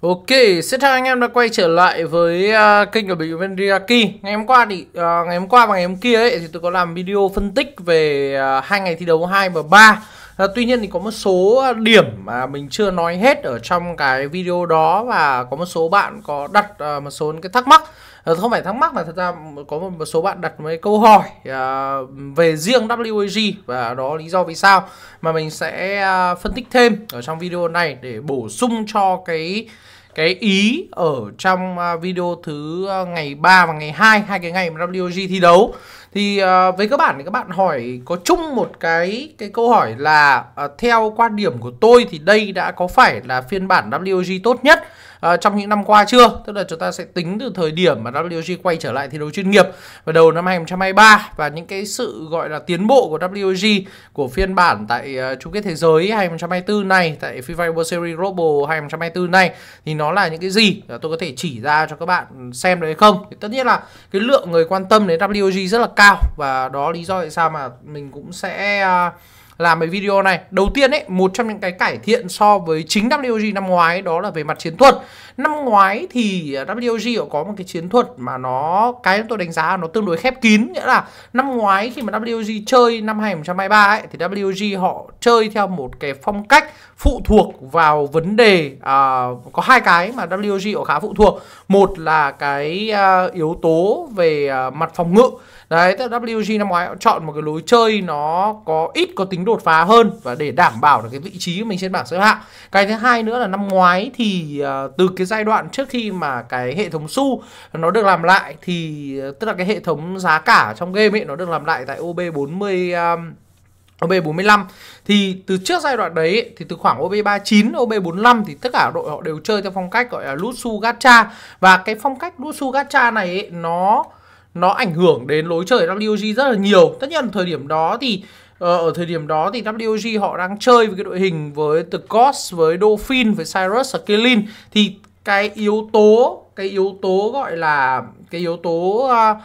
Ok, xin chào anh em đã quay trở lại với uh, kênh của Bình Viên Riaki Ngày hôm qua thì uh, ngày hôm qua và ngày hôm kia ấy thì tôi có làm video phân tích về à, hai uh, ngày thi đấu 2 và 3 uh, Tuy nhiên thì có một số điểm mà mình chưa nói hết ở trong cái video đó và có một số bạn có đặt uh, một số những cái thắc mắc Ờ, không phải thắc mắc mà thật ra có một số bạn đặt mấy câu hỏi à, về riêng WAG và đó lý do vì sao mà mình sẽ à, phân tích thêm ở trong video này để bổ sung cho cái cái ý ở trong à, video thứ ngày 3 và ngày 2 hai cái ngày mà WG thi đấu thì uh, với các bạn thì các bạn hỏi có chung một cái cái câu hỏi là uh, theo quan điểm của tôi thì đây đã có phải là phiên bản WG tốt nhất Ờ, trong những năm qua chưa tức là chúng ta sẽ tính từ thời điểm mà WG quay trở lại thi đấu chuyên nghiệp vào đầu năm 2023 và những cái sự gọi là tiến bộ của WG của phiên bản tại uh, chung kết thế giới 2024 này tại FIFA World Series Global 2024 này thì nó là những cái gì tôi có thể chỉ ra cho các bạn xem được hay không thì tất nhiên là cái lượng người quan tâm đến WG rất là cao và đó lý do tại sao mà mình cũng sẽ uh, làm cái video này đầu tiên ấy một trong những cái cải thiện so với chính WG năm ngoái đó là về mặt chiến thuật năm ngoái thì WG họ có một cái chiến thuật mà nó cái tôi đánh giá nó tương đối khép kín nghĩa là năm ngoái khi mà WG chơi năm 2023 ấy thì WG họ chơi theo một cái phong cách phụ thuộc vào vấn đề uh, có hai cái mà WG họ khá phụ thuộc một là cái uh, yếu tố về uh, mặt phòng ngự đấy tức là WG năm ngoái họ chọn một cái lối chơi nó có ít có tính đột phá hơn và để đảm bảo được cái vị trí của mình trên bảng xếp hạng cái thứ hai nữa là năm ngoái thì uh, từ cái cái giai đoạn trước khi mà cái hệ thống su nó được làm lại thì ờ, tức là cái hệ thống giá cả trong game ấy nó được làm lại tại OB40 um, OB45 thì từ trước giai đoạn đấy thì từ khoảng OB39, OB45 thì tất cả đội họ đều chơi theo phong cách gọi là Lutsu Gacha và cái phong cách Lutsu Gacha này ấy, nó nó ảnh hưởng đến lối chơi WG rất là nhiều. Tất nhiên thời điểm đó thì ờ, ở thời điểm đó thì WG họ đang chơi với cái đội hình với The Ghost, với Dolphin, với Cyrus, Skylin thì cái yếu tố cái yếu tố gọi là cái yếu tố uh,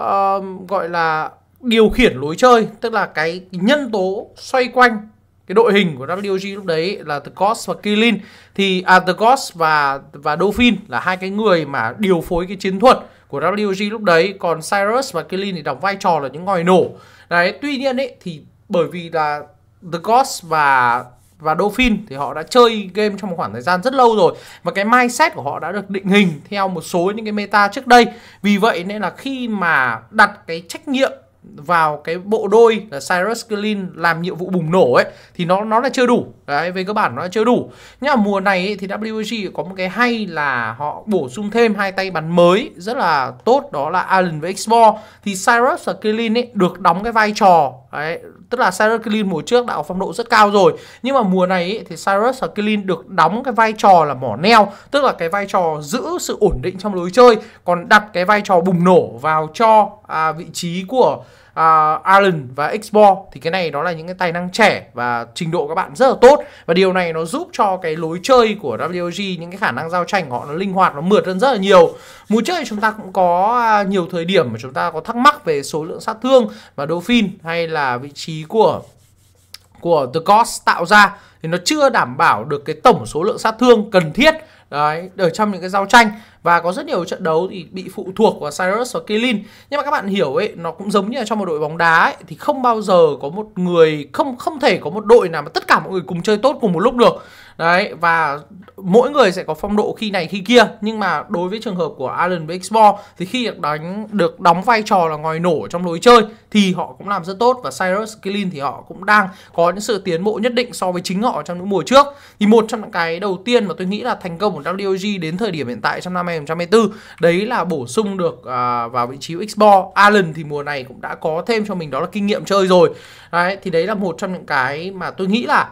uh, gọi là điều khiển lối chơi tức là cái nhân tố xoay quanh cái đội hình của WG lúc đấy là The Ghost và Killin, thì à, The Ghost và và Dolphin là hai cái người mà điều phối cái chiến thuật của WG lúc đấy còn Cyrus và Killin thì đóng vai trò là những ngòi nổ đấy tuy nhiên ấy thì bởi vì là The Ghost và và Dolphin thì họ đã chơi game trong một khoảng thời gian rất lâu rồi và cái mindset của họ đã được định hình theo một số những cái meta trước đây vì vậy nên là khi mà đặt cái trách nhiệm vào cái bộ đôi là Cyrus Glynn làm nhiệm vụ bùng nổ ấy thì nó nó là chưa đủ đấy về cơ bản nó là chưa đủ nhưng mà mùa này ấy, thì WG có một cái hay là họ bổ sung thêm hai tay bắn mới rất là tốt đó là Allen với Expo thì Cyrus và Glynn ấy được đóng cái vai trò đấy tức là Cyrus Glynn mùa trước đã có phong độ rất cao rồi nhưng mà mùa này ấy, thì Cyrus và Glynn được đóng cái vai trò là mỏ neo tức là cái vai trò giữ sự ổn định trong lối chơi còn đặt cái vai trò bùng nổ vào cho à, vị trí của uh, Allen và Expo thì cái này nó là những cái tài năng trẻ và trình độ các bạn rất là tốt và điều này nó giúp cho cái lối chơi của WG những cái khả năng giao tranh của họ nó linh hoạt nó mượt hơn rất là nhiều mùa trước chúng ta cũng có à, nhiều thời điểm mà chúng ta có thắc mắc về số lượng sát thương mà Dolphin hay là vị trí của của The Cost tạo ra thì nó chưa đảm bảo được cái tổng số lượng sát thương cần thiết đấy ở trong những cái giao tranh và có rất nhiều trận đấu thì bị phụ thuộc vào Cyrus và Kilin nhưng mà các bạn hiểu ấy nó cũng giống như là trong một đội bóng đá ấy, thì không bao giờ có một người không không thể có một đội nào mà tất cả mọi người cùng chơi tốt cùng một lúc được đấy và mỗi người sẽ có phong độ khi này khi kia nhưng mà đối với trường hợp của Allen với Expo thì khi được đánh được đóng vai trò là ngòi nổ trong lối chơi thì họ cũng làm rất tốt và Cyrus Kilin thì họ cũng đang có những sự tiến bộ nhất định so với chính họ trong những mùa trước thì một trong những cái đầu tiên mà tôi nghĩ là thành công của WG đến thời điểm hiện tại trong năm nay 2024 đấy là bổ sung được à, vào vị trí XBO Allen thì mùa này cũng đã có thêm cho mình đó là kinh nghiệm chơi rồi đấy thì đấy là một trong những cái mà tôi nghĩ là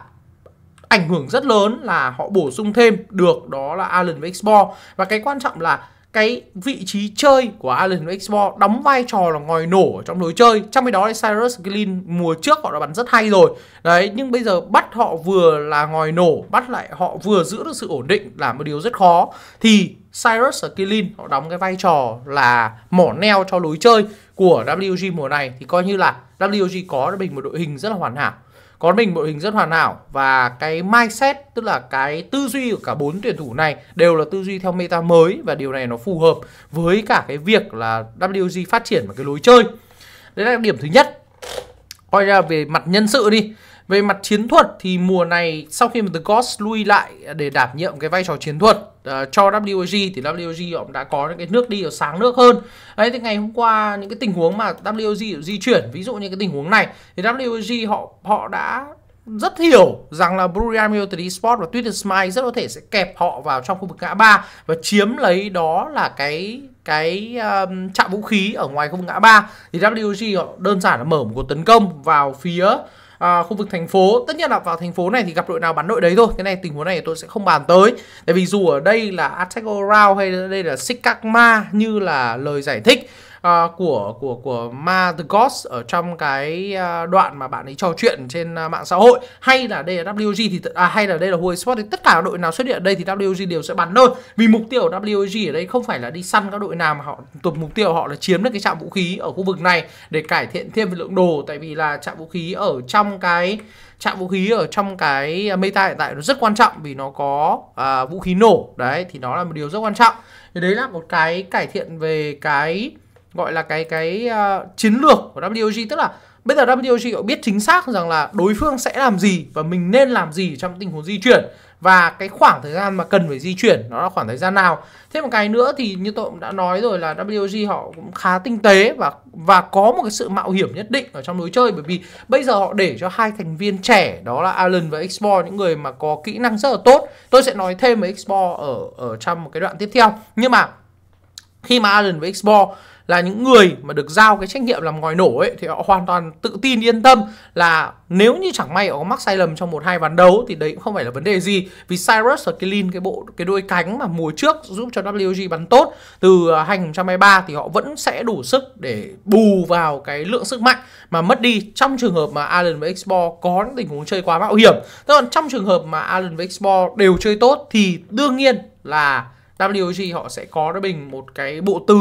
ảnh hưởng rất lớn là họ bổ sung thêm được đó là Allen với XBO và cái quan trọng là cái vị trí chơi của Allen Export đóng vai trò là ngòi nổ trong lối chơi. Trong khi đó thì Cyrus Glynn mùa trước họ đã bắn rất hay rồi. Đấy, nhưng bây giờ bắt họ vừa là ngòi nổ, bắt lại họ vừa giữ được sự ổn định là một điều rất khó. Thì Cyrus Glynn họ đóng cái vai trò là mỏ neo cho lối chơi của WG mùa này thì coi như là WG có được mình một đội hình rất là hoàn hảo còn mình đội hình rất hoàn hảo và cái mindset tức là cái tư duy của cả bốn tuyển thủ này đều là tư duy theo meta mới và điều này nó phù hợp với cả cái việc là WG phát triển một cái lối chơi đấy là điểm thứ nhất coi ra về mặt nhân sự đi về mặt chiến thuật thì mùa này sau khi mà The Ghost lui lại để đảm nhiệm cái vai trò chiến thuật uh, cho WG thì WG họ đã có những cái nước đi ở sáng nước hơn. Đấy thì ngày hôm qua những cái tình huống mà WG di chuyển ví dụ như cái tình huống này thì WG họ họ đã rất hiểu rằng là Brunei United Esports và Twitter Smile rất có thể sẽ kẹp họ vào trong khu vực ngã ba và chiếm lấy đó là cái cái um, trạm vũ khí ở ngoài khu vực ngã ba thì WG họ đơn giản là mở một cuộc tấn công vào phía à, khu vực thành phố tất nhiên là vào thành phố này thì gặp đội nào bắn đội đấy thôi cái này tình huống này tôi sẽ không bàn tới tại vì dù ở đây là attack all hay đây là Sikakma như là lời giải thích uh, của của của ma the ghost ở trong cái uh, đoạn mà bạn ấy trò chuyện trên uh, mạng xã hội hay là đây là WG thì à, hay là đây là Huawei Sport thì tất cả đội nào xuất hiện ở đây thì WG đều sẽ bắn thôi vì mục tiêu của WG ở đây không phải là đi săn các đội nào mà họ tụt mục tiêu họ là chiếm được cái trạm vũ khí ở khu vực này để cải thiện thêm về lượng đồ tại vì là trạm vũ khí ở trong cái trạm vũ khí ở trong cái meta hiện tại nó rất quan trọng vì nó có à, vũ khí nổ đấy thì nó là một điều rất quan trọng thì đấy là một cái cải thiện về cái gọi là cái cái uh, chiến lược của WG tức là bây giờ WG họ biết chính xác rằng là đối phương sẽ làm gì và mình nên làm gì trong tình huống di chuyển và cái khoảng thời gian mà cần phải di chuyển nó là khoảng thời gian nào thêm một cái nữa thì như tôi cũng đã nói rồi là WG họ cũng khá tinh tế và và có một cái sự mạo hiểm nhất định ở trong lối chơi bởi vì bây giờ họ để cho hai thành viên trẻ đó là Alan và Expo những người mà có kỹ năng rất là tốt tôi sẽ nói thêm về Expo ở ở trong một cái đoạn tiếp theo nhưng mà khi mà Alan với Expo là những người mà được giao cái trách nhiệm làm ngòi nổ ấy thì họ hoàn toàn tự tin yên tâm là nếu như chẳng may họ có mắc sai lầm trong một hai ván đấu thì đấy cũng không phải là vấn đề gì vì Cyrus và Killin cái bộ cái đôi cánh mà mùa trước giúp cho WG bắn tốt từ 2023 à, thì họ vẫn sẽ đủ sức để bù vào cái lượng sức mạnh mà mất đi trong trường hợp mà Allen và Expo có những tình huống chơi quá mạo hiểm. Tức là trong trường hợp mà Allen và Expo đều chơi tốt thì đương nhiên là WG họ sẽ có cho mình một cái bộ tứ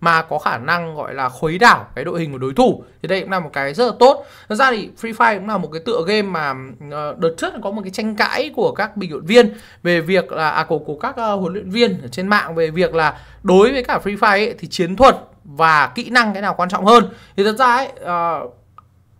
mà có khả năng gọi là khuấy đảo cái đội hình của đối thủ thì đây cũng là một cái rất là tốt thật ra thì Free Fire cũng là một cái tựa game mà ờ, đợt trước có một cái tranh cãi của các bình luận viên về việc là à của, của các ờ, huấn luyện viên ở trên mạng về việc là đối với cả Free Fire ấy, thì chiến thuật và kỹ năng cái nào quan trọng hơn thì thật ra ấy uh,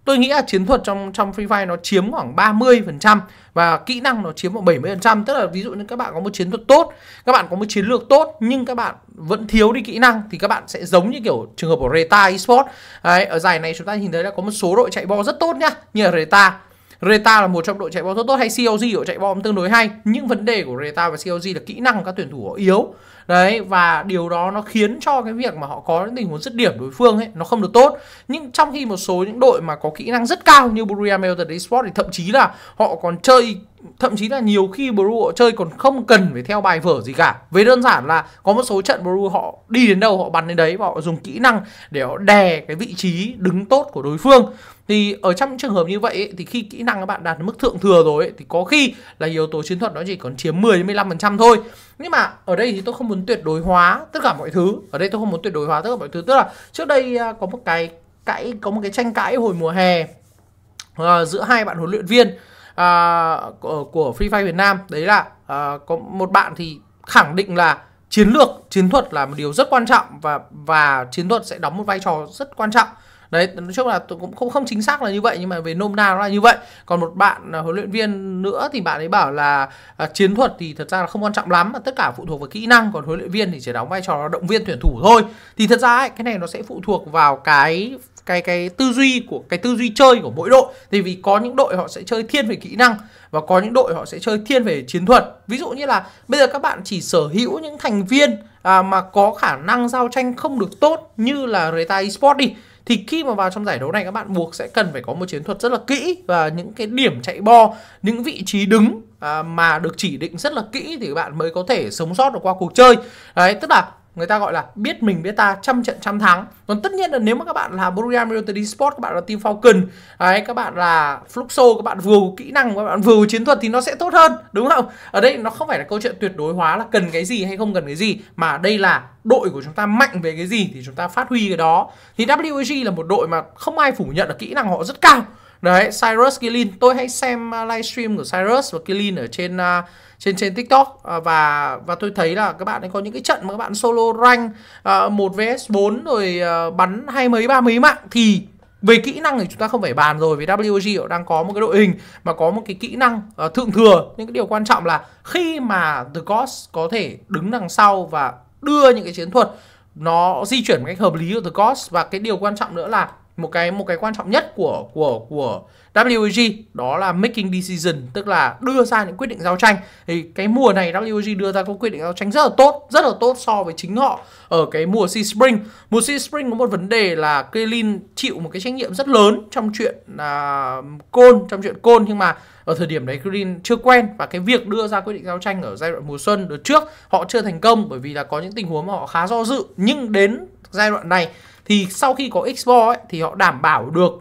Tôi nghĩ là chiến thuật trong trong Free Fire nó chiếm khoảng 30% và kỹ năng nó chiếm khoảng 70%, tức là ví dụ như các bạn có một chiến thuật tốt, các bạn có một chiến lược tốt nhưng các bạn vẫn thiếu đi kỹ năng thì các bạn sẽ giống như kiểu trường hợp của Reta Esports. Đấy, ở giải này chúng ta nhìn thấy là có một số đội chạy bo rất tốt nhá, như là Reta Reta là một trong đội chạy bom rất tốt hay CLG đội chạy cũng tương đối hay nhưng vấn đề của Reta và CLG là kỹ năng của các tuyển thủ yếu đấy và điều đó nó khiến cho cái việc mà họ có những tình huống dứt điểm đối phương ấy nó không được tốt nhưng trong khi một số những đội mà có kỹ năng rất cao như Borussia Mönchengladbach Esports thì thậm chí là họ còn chơi thậm chí là nhiều khi Bru họ chơi còn không cần phải theo bài vở gì cả về đơn giản là có một số trận Bru họ đi đến đâu họ bắn đến đấy và họ dùng kỹ năng để họ đè cái vị trí đứng tốt của đối phương thì ở trong những trường hợp như vậy ấy, thì khi kỹ năng các bạn đạt đến mức thượng thừa rồi ấy, thì có khi là yếu tố chiến thuật nó chỉ còn chiếm 10 đến 15% thôi nhưng mà ở đây thì tôi không muốn tuyệt đối hóa tất cả mọi thứ ở đây tôi không muốn tuyệt đối hóa tất cả mọi thứ tức là trước đây à, có một cái cãi có một cái tranh cãi hồi mùa hè uh, giữa hai bạn huấn luyện viên uh, của, của Free Fire Việt Nam đấy là uh, có một bạn thì khẳng định là chiến lược chiến thuật là một điều rất quan trọng và và chiến thuật sẽ đóng một vai trò rất quan trọng đấy nói chung là tôi cũng không không chính xác là như vậy nhưng mà về nôm na nó là như vậy còn một bạn à, huấn luyện viên nữa thì bạn ấy bảo là à, chiến thuật thì thật ra là không quan trọng lắm mà tất cả phụ thuộc vào kỹ năng còn huấn luyện viên thì chỉ đóng vai trò động viên tuyển thủ thôi thì thật ra ấy, cái này nó sẽ phụ thuộc vào cái cái cái tư duy của cái tư duy chơi của mỗi đội thì vì có những đội họ sẽ chơi thiên về kỹ năng và có những đội họ sẽ chơi thiên về chiến thuật ví dụ như là bây giờ các bạn chỉ sở hữu những thành viên à, mà có khả năng giao tranh không được tốt như là Reta Esports đi thì khi mà vào trong giải đấu này các bạn buộc sẽ cần phải có một chiến thuật rất là kỹ và những cái điểm chạy bo những vị trí đứng à, mà được chỉ định rất là kỹ thì các bạn mới có thể sống sót được qua cuộc chơi đấy tức là người ta gọi là biết mình biết ta trăm trận trăm thắng còn tất nhiên là nếu mà các bạn là Borussia Mönchengladbach Sport các bạn là team Falcon đấy các bạn là Fluxo các bạn vừa kỹ năng các bạn vừa chiến thuật thì nó sẽ tốt hơn đúng không ở đây nó không phải là câu chuyện tuyệt đối hóa là cần cái gì hay không cần cái gì mà đây là đội của chúng ta mạnh về cái gì thì chúng ta phát huy cái đó thì WSG là một đội mà không ai phủ nhận là kỹ năng họ rất cao Đấy, Cyrus Killin tôi hay xem à, livestream của Cyrus và Killin ở trên uh, trên trên TikTok à, và và tôi thấy là các bạn ấy có những cái trận mà các bạn solo rank uh, vs 4 rồi uh, bắn hai mấy ba mấy mạng thì về kỹ năng thì chúng ta không phải bàn rồi vì WG họ đang có một cái đội hình mà có một cái kỹ năng uh, thượng thừa nhưng cái điều quan trọng là khi mà The Ghost có thể đứng đằng sau và đưa những cái chiến thuật nó di chuyển một cách hợp lý của The Ghost và cái điều quan trọng nữa là một cái một cái quan trọng nhất của của của WEG đó là making decision tức là đưa ra những quyết định giao tranh thì cái mùa này WEG đưa ra các quyết định giao tranh rất là tốt rất là tốt so với chính họ ở cái mùa Sea Spring mùa Sea Spring có một vấn đề là Kelin chịu một cái trách nhiệm rất lớn trong chuyện uh, côn trong chuyện côn nhưng mà ở thời điểm đấy Green chưa quen và cái việc đưa ra quyết định giao tranh ở giai đoạn mùa xuân đợt trước họ chưa thành công bởi vì là có những tình huống mà họ khá do dự nhưng đến giai đoạn này thì sau khi có Expo ấy, thì họ đảm bảo được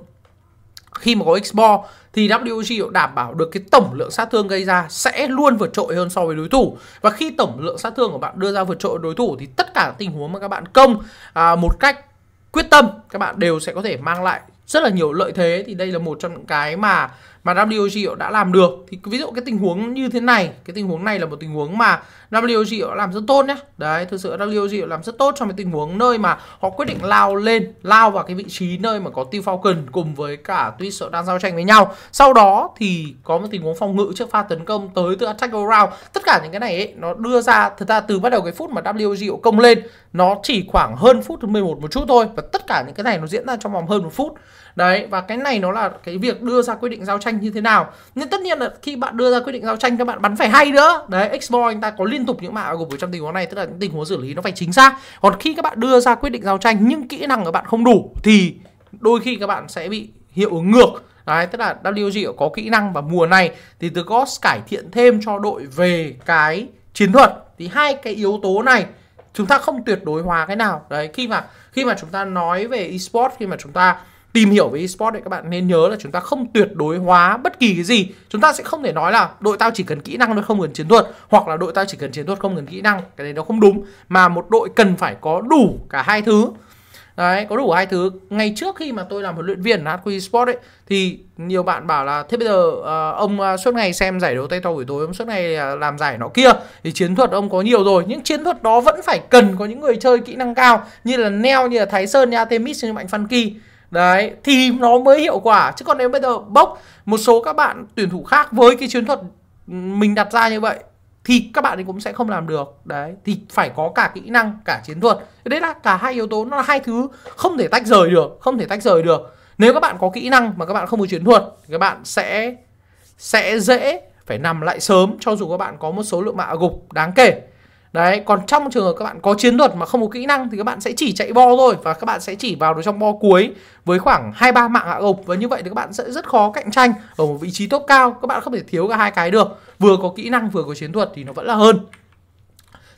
khi mà có Expo thì WG đảm bảo được cái tổng lượng sát thương gây ra sẽ luôn vượt trội hơn so với đối thủ và khi tổng lượng sát thương của bạn đưa ra vượt trội đối thủ thì tất cả tình huống mà các bạn công à, một cách quyết tâm các bạn đều sẽ có thể mang lại rất là nhiều lợi thế thì đây là một trong những cái mà mà WG đã làm được thì ví dụ cái tình huống như thế này cái tình huống này là một tình huống mà WG đã làm rất tốt nhé đấy thực sự WG đã làm rất tốt trong cái tình huống nơi mà họ quyết định lao lên lao vào cái vị trí nơi mà có Team Falcon cùng với cả Twitch đang giao tranh với nhau sau đó thì có một tình huống phòng ngự trước pha tấn công tới từ attack round tất cả những cái này ấy, nó đưa ra thực ra từ bắt đầu cái phút mà WG công lên nó chỉ khoảng hơn phút thứ 11 một chút thôi và tất cả những cái này nó diễn ra trong vòng hơn một phút đấy và cái này nó là cái việc đưa ra quyết định giao tranh tranh như thế nào nên tất nhiên là khi bạn đưa ra quyết định giao tranh các bạn bắn phải hay nữa đấy explore anh ta có liên tục những mạng gồm trong tình huống này tức là những tình huống xử lý nó phải chính xác còn khi các bạn đưa ra quyết định giao tranh nhưng kỹ năng của bạn không đủ thì đôi khi các bạn sẽ bị hiệu ứng ngược Đấy, tức là WG có kỹ năng và mùa này thì The có cải thiện thêm cho đội về cái chiến thuật. Thì hai cái yếu tố này chúng ta không tuyệt đối hóa cái nào. Đấy, khi mà khi mà chúng ta nói về esports, khi mà chúng ta tìm hiểu về esports đấy các bạn nên nhớ là chúng ta không tuyệt đối hóa bất kỳ cái gì chúng ta sẽ không thể nói là đội tao chỉ cần kỹ năng nó không cần chiến thuật hoặc là đội tao chỉ cần chiến thuật không cần kỹ năng cái đấy nó không đúng mà một đội cần phải có đủ cả hai thứ đấy có đủ hai thứ ngày trước khi mà tôi làm huấn luyện viên ở HQ Sport ấy thì nhiều bạn bảo là thế bây giờ uh, ông uh, suốt ngày xem giải đấu tay to buổi tối ông suốt ngày uh, làm giải nó kia thì chiến thuật ông có nhiều rồi những chiến thuật đó vẫn phải cần có những người chơi kỹ năng cao như là neo như là thái sơn như artemis như mạnh phan kỳ Đấy, thì nó mới hiệu quả Chứ còn nếu bây giờ bốc một số các bạn tuyển thủ khác với cái chiến thuật mình đặt ra như vậy Thì các bạn ấy cũng sẽ không làm được Đấy, thì phải có cả kỹ năng, cả chiến thuật Đấy là cả hai yếu tố, nó là hai thứ không thể tách rời được Không thể tách rời được Nếu các bạn có kỹ năng mà các bạn không có chiến thuật Thì các bạn sẽ sẽ dễ phải nằm lại sớm cho dù các bạn có một số lượng mạ gục đáng kể Đấy, còn trong trường hợp các bạn có chiến thuật mà không có kỹ năng thì các bạn sẽ chỉ chạy bo thôi và các bạn sẽ chỉ vào được trong bo cuối với khoảng 2 3 mạng hạ gục và như vậy thì các bạn sẽ rất khó cạnh tranh ở một vị trí top cao, các bạn không thể thiếu cả hai cái được. Vừa có kỹ năng vừa có chiến thuật thì nó vẫn là hơn.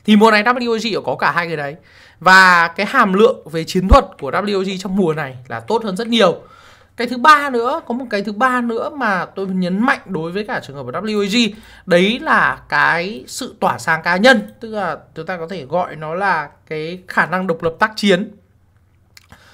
Thì mùa này WG có cả hai cái đấy. Và cái hàm lượng về chiến thuật của WOG trong mùa này là tốt hơn rất nhiều cái thứ ba nữa có một cái thứ ba nữa mà tôi nhấn mạnh đối với cả trường hợp của WAG đấy là cái sự tỏa sáng cá nhân tức là chúng ta có thể gọi nó là cái khả năng độc lập tác chiến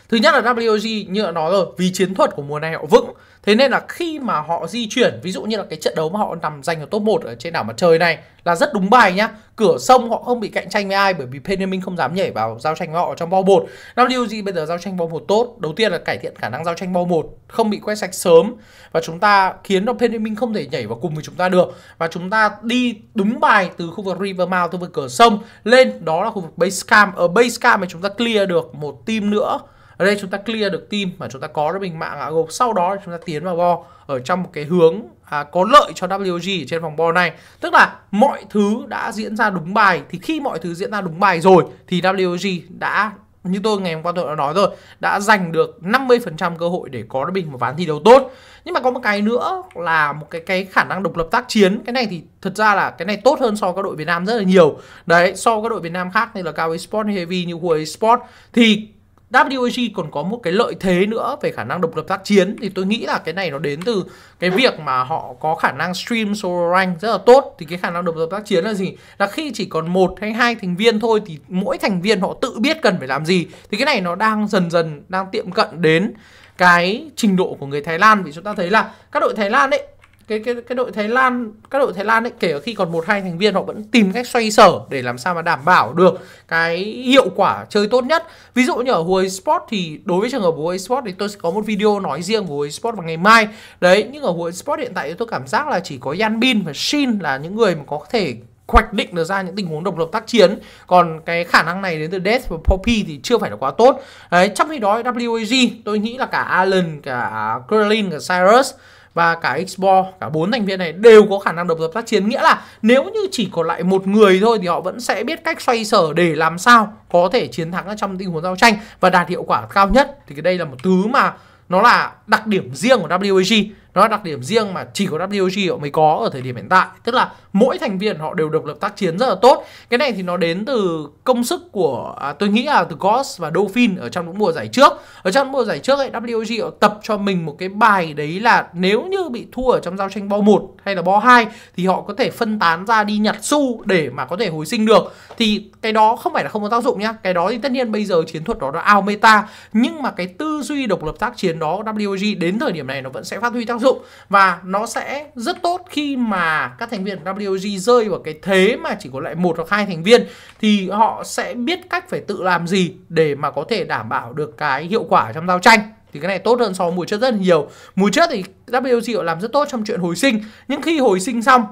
thứ nhất là WAG như đã nói rồi vì chiến thuật của mùa này họ vững Thế nên là khi mà họ di chuyển Ví dụ như là cái trận đấu mà họ nằm giành ở top 1 Ở trên đảo mặt trời này là rất đúng bài nhá Cửa sông họ không bị cạnh tranh với ai Bởi vì Penny không dám nhảy vào giao tranh với họ trong bo 1 Năm điều gì bây giờ giao tranh bo 1 tốt Đầu tiên là cải thiện khả năng giao tranh bo 1 Không bị quét sạch sớm Và chúng ta khiến cho Penny không thể nhảy vào cùng với chúng ta được Và chúng ta đi đúng bài Từ khu vực River mouth từ vực cửa sông Lên đó là khu vực base camp Ở base camp thì chúng ta clear được một team nữa ở đây chúng ta clear được tim mà chúng ta có được bình mạng hạ à, gục sau đó chúng ta tiến vào bo ở trong một cái hướng à, có lợi cho WG trên vòng bo này tức là mọi thứ đã diễn ra đúng bài thì khi mọi thứ diễn ra đúng bài rồi thì WG đã như tôi ngày hôm qua tôi đã nói rồi đã giành được 50% cơ hội để có được bình một ván thi đấu tốt nhưng mà có một cái nữa là một cái cái khả năng độc lập tác chiến cái này thì thật ra là cái này tốt hơn so với các đội Việt Nam rất là nhiều đấy so với các đội Việt Nam khác như là Cao Sport Heavy như Huawei Sport thì WAG còn có một cái lợi thế nữa về khả năng độc lập tác chiến thì tôi nghĩ là cái này nó đến từ cái việc mà họ có khả năng stream solo rank rất là tốt thì cái khả năng độc lập tác chiến là gì là khi chỉ còn một hay hai thành viên thôi thì mỗi thành viên họ tự biết cần phải làm gì thì cái này nó đang dần dần đang tiệm cận đến cái trình độ của người Thái Lan vì chúng ta thấy là các đội Thái Lan ấy cái cái cái đội Thái Lan các đội Thái Lan ấy kể khi còn một hai thành viên họ vẫn tìm cách xoay sở để làm sao mà đảm bảo được cái hiệu quả chơi tốt nhất ví dụ như ở Huawei Sport thì đối với trường hợp Huawei Sport thì tôi sẽ có một video nói riêng của Huawei Sport vào ngày mai đấy nhưng ở Huawei Sport hiện tại thì tôi cảm giác là chỉ có yan bin và Shin là những người mà có thể hoạch định được ra những tình huống độc lập tác chiến còn cái khả năng này đến từ Death và Poppy thì chưa phải là quá tốt đấy trong khi đó WAG tôi nghĩ là cả Allen cả Curlin cả Cyrus và cả Expo cả bốn thành viên này đều có khả năng độc lập tác chiến nghĩa là nếu như chỉ còn lại một người thôi thì họ vẫn sẽ biết cách xoay sở để làm sao có thể chiến thắng ở trong tình huống giao tranh và đạt hiệu quả cao nhất thì cái đây là một thứ mà nó là đặc điểm riêng của WAG nó là đặc điểm riêng mà chỉ có WG họ mới có ở thời điểm hiện tại tức là mỗi thành viên họ đều độc lập tác chiến rất là tốt cái này thì nó đến từ công sức của à, tôi nghĩ là từ Ghost và Dolphin ở trong những mùa giải trước ở trong mùa giải trước ấy WG họ tập cho mình một cái bài đấy là nếu như bị thua ở trong giao tranh bo 1 hay là bo 2 thì họ có thể phân tán ra đi nhặt xu để mà có thể hồi sinh được thì cái đó không phải là không có tác dụng nhá cái đó thì tất nhiên bây giờ chiến thuật đó là ao meta nhưng mà cái tư duy độc lập tác chiến đó WG đến thời điểm này nó vẫn sẽ phát huy tác dụng và nó sẽ rất tốt khi mà các thành viên của WG rơi vào cái thế mà chỉ có lại một hoặc hai thành viên thì họ sẽ biết cách phải tự làm gì để mà có thể đảm bảo được cái hiệu quả trong giao tranh thì cái này tốt hơn so với mùa trước rất nhiều mùa trước thì WG họ làm rất tốt trong chuyện hồi sinh nhưng khi hồi sinh xong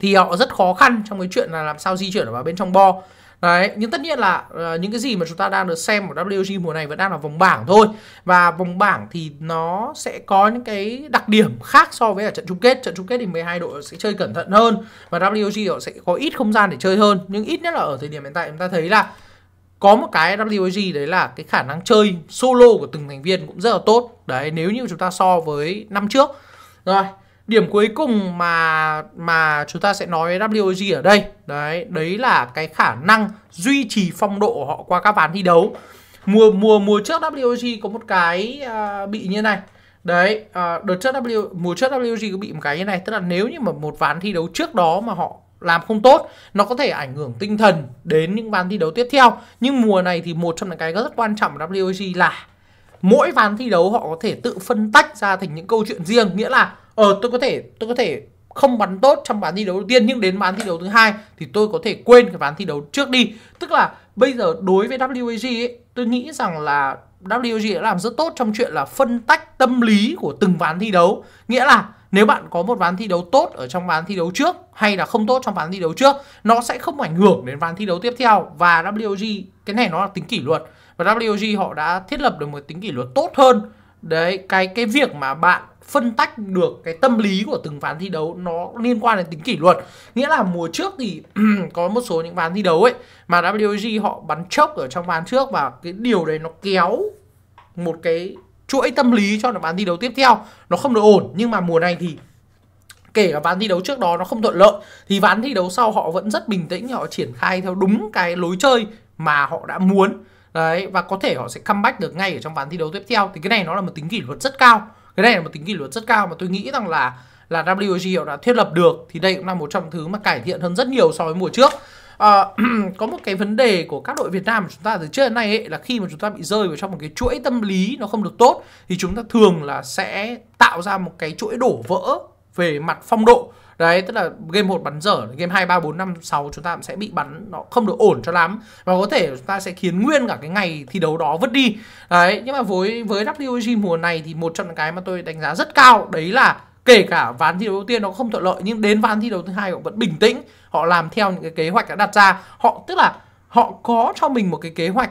thì họ rất khó khăn trong cái chuyện là làm sao di chuyển vào bên trong bo Đấy, nhưng tất nhiên là uh, những cái gì mà chúng ta đang được xem của WG mùa này vẫn đang là vòng bảng thôi. Và vòng bảng thì nó sẽ có những cái đặc điểm khác so với ở trận chung kết. Trận chung kết thì 12 đội sẽ chơi cẩn thận hơn và WG họ sẽ có ít không gian để chơi hơn. Nhưng ít nhất là ở thời điểm hiện tại chúng ta thấy là có một cái WG đấy là cái khả năng chơi solo của từng thành viên cũng rất là tốt. Đấy, nếu như chúng ta so với năm trước. Rồi, Điểm cuối cùng mà mà chúng ta sẽ nói với WG ở đây Đấy, đấy là cái khả năng duy trì phong độ của họ qua các ván thi đấu Mùa mùa mùa trước WG có một cái uh, bị như này Đấy, uh, đợt trước W, mùa trước WG có bị một cái như này Tức là nếu như mà một ván thi đấu trước đó mà họ làm không tốt nó có thể ảnh hưởng tinh thần đến những ván thi đấu tiếp theo nhưng mùa này thì một trong những cái rất quan trọng của WG là mỗi ván thi đấu họ có thể tự phân tách ra thành những câu chuyện riêng nghĩa là ờ tôi có thể tôi có thể không bắn tốt trong bán thi đấu đầu tiên nhưng đến bán thi đấu thứ hai thì tôi có thể quên cái bán thi đấu trước đi tức là bây giờ đối với WAG ấy, tôi nghĩ rằng là WAG đã làm rất tốt trong chuyện là phân tách tâm lý của từng ván thi đấu nghĩa là nếu bạn có một ván thi đấu tốt ở trong ván thi đấu trước hay là không tốt trong ván thi đấu trước nó sẽ không ảnh hưởng đến ván thi đấu tiếp theo và WG cái này nó là tính kỷ luật và WG họ đã thiết lập được một tính kỷ luật tốt hơn đấy cái cái việc mà bạn phân tách được cái tâm lý của từng ván thi đấu nó liên quan đến tính kỷ luật nghĩa là mùa trước thì có một số những ván thi đấu ấy mà WG họ bắn chốc ở trong ván trước và cái điều đấy nó kéo một cái chuỗi tâm lý cho ván thi đấu tiếp theo nó không được ổn nhưng mà mùa này thì kể cả ván thi đấu trước đó nó không thuận lợi thì ván thi đấu sau họ vẫn rất bình tĩnh họ triển khai theo đúng cái lối chơi mà họ đã muốn đấy và có thể họ sẽ comeback được ngay ở trong ván thi đấu tiếp theo thì cái này nó là một tính kỷ luật rất cao cái này là một tính kỷ luật rất cao mà tôi nghĩ rằng là là WG họ đã thiết lập được thì đây cũng là một trong thứ mà cải thiện hơn rất nhiều so với mùa trước à, có một cái vấn đề của các đội Việt Nam của chúng ta từ trước đến nay ấy, là khi mà chúng ta bị rơi vào trong một cái chuỗi tâm lý nó không được tốt thì chúng ta thường là sẽ tạo ra một cái chuỗi đổ vỡ về mặt phong độ Đấy, tức là game 1 bắn dở, game 2, 3, 4, 5, 6 chúng ta cũng sẽ bị bắn nó không được ổn cho lắm Và có thể chúng ta sẽ khiến nguyên cả cái ngày thi đấu đó vứt đi Đấy, nhưng mà với với WG mùa này thì một trong những cái mà tôi đánh giá rất cao Đấy là kể cả ván thi đấu đầu tiên nó không thuận lợi nhưng đến ván thi đấu thứ hai họ vẫn bình tĩnh họ làm theo những cái kế hoạch đã đặt ra họ tức là họ có cho mình một cái kế hoạch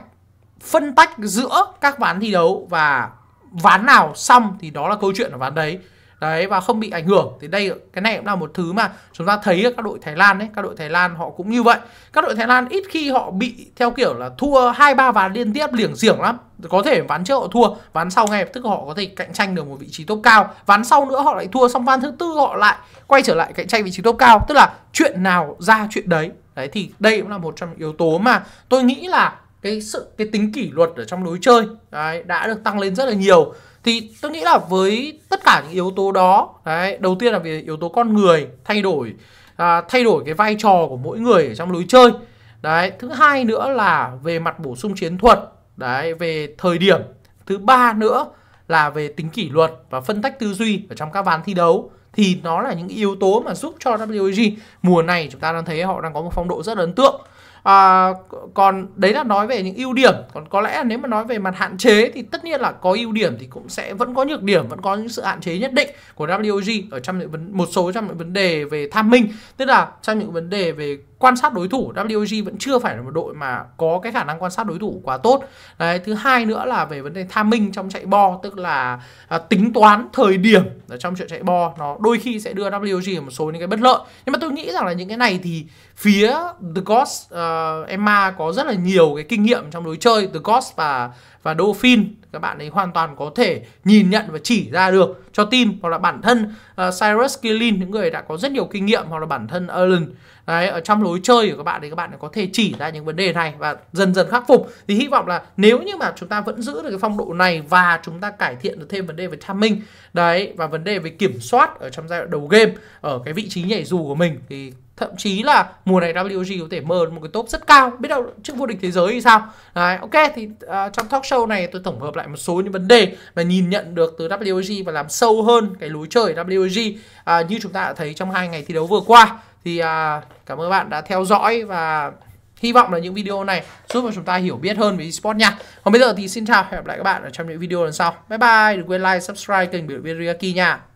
phân tách giữa các ván thi đấu và ván nào xong thì đó là câu chuyện ở ván đấy đấy và không bị ảnh hưởng thì đây cái này cũng là một thứ mà chúng ta thấy các đội Thái Lan đấy các đội Thái Lan họ cũng như vậy các đội Thái Lan ít khi họ bị theo kiểu là thua hai ba ván liên tiếp liểng xiểng lắm có thể ván trước họ thua ván sau ngay lập tức họ có thể cạnh tranh được một vị trí top cao ván sau nữa họ lại thua xong ván thứ tư họ lại quay trở lại cạnh tranh vị trí top cao tức là chuyện nào ra chuyện đấy đấy thì đây cũng là một trong những yếu tố mà tôi nghĩ là cái sự cái tính kỷ luật ở trong lối chơi đấy, đã được tăng lên rất là nhiều thì tôi nghĩ là với tất cả những yếu tố đó đấy, đầu tiên là về yếu tố con người thay đổi à, thay đổi cái vai trò của mỗi người ở trong lối chơi đấy thứ hai nữa là về mặt bổ sung chiến thuật đấy về thời điểm thứ ba nữa là về tính kỷ luật và phân tách tư duy ở trong các ván thi đấu thì nó là những yếu tố mà giúp cho WG mùa này chúng ta đang thấy họ đang có một phong độ rất ấn tượng à, còn đấy là nói về những ưu điểm còn có lẽ là nếu mà nói về mặt hạn chế thì tất nhiên là có ưu điểm thì cũng sẽ vẫn có nhược điểm vẫn có những sự hạn chế nhất định của WOG ở trong những vấn một số trong những vấn đề về tham minh tức là trong những vấn đề về quan sát đối thủ WOG vẫn chưa phải là một đội mà có cái khả năng quan sát đối thủ quá tốt đấy thứ hai nữa là về vấn đề tham minh trong chạy bo tức là à, tính toán thời điểm ở trong chuyện chạy bo nó đôi khi sẽ đưa WOG một số những cái bất lợi nhưng mà tôi nghĩ rằng là những cái này thì phía The Ghost uh, à, uh, Emma có rất là nhiều cái kinh nghiệm trong đối chơi từ Ghost và và Dolphin các bạn ấy hoàn toàn có thể nhìn nhận và chỉ ra được cho team hoặc là bản thân uh, Cyrus Killin những người đã có rất nhiều kinh nghiệm hoặc là bản thân Erlen Đấy, ở trong lối chơi của các bạn thì các bạn có thể chỉ ra những vấn đề này và dần dần khắc phục thì hy vọng là nếu như mà chúng ta vẫn giữ được cái phong độ này và chúng ta cải thiện được thêm vấn đề về timing đấy và vấn đề về kiểm soát ở trong giai đoạn đầu game ở cái vị trí nhảy dù của mình thì thậm chí là mùa này WG có thể mơ một cái top rất cao biết đâu trước vô địch thế giới thì sao đấy, ok thì uh, trong talk show này tôi tổng hợp lại lại một số những vấn đề và nhìn nhận được từ WG và làm sâu hơn cái lối chơi WG à, như chúng ta đã thấy trong hai ngày thi đấu vừa qua thì à, cảm ơn bạn đã theo dõi và hy vọng là những video này giúp cho chúng ta hiểu biết hơn về esports nha còn bây giờ thì xin chào hẹn gặp lại các bạn ở trong những video lần sau bye bye đừng quên like subscribe kênh biểu viên Riaki nha